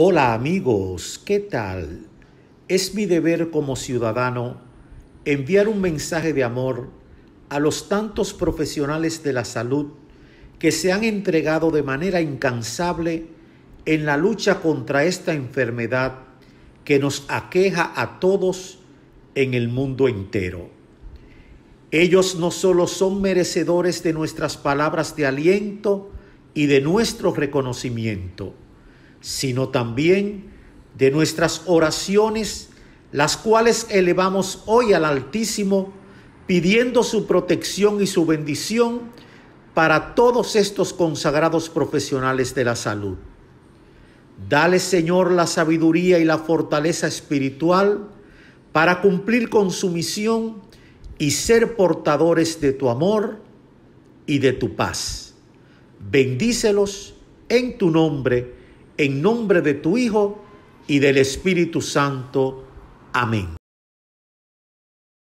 Hola amigos, ¿qué tal? Es mi deber como ciudadano enviar un mensaje de amor a los tantos profesionales de la salud que se han entregado de manera incansable en la lucha contra esta enfermedad que nos aqueja a todos en el mundo entero. Ellos no solo son merecedores de nuestras palabras de aliento y de nuestro reconocimiento, sino también de nuestras oraciones, las cuales elevamos hoy al Altísimo, pidiendo su protección y su bendición para todos estos consagrados profesionales de la salud. Dale, Señor, la sabiduría y la fortaleza espiritual para cumplir con su misión y ser portadores de tu amor y de tu paz. Bendícelos en tu nombre en nombre de tu Hijo y del Espíritu Santo. Amén.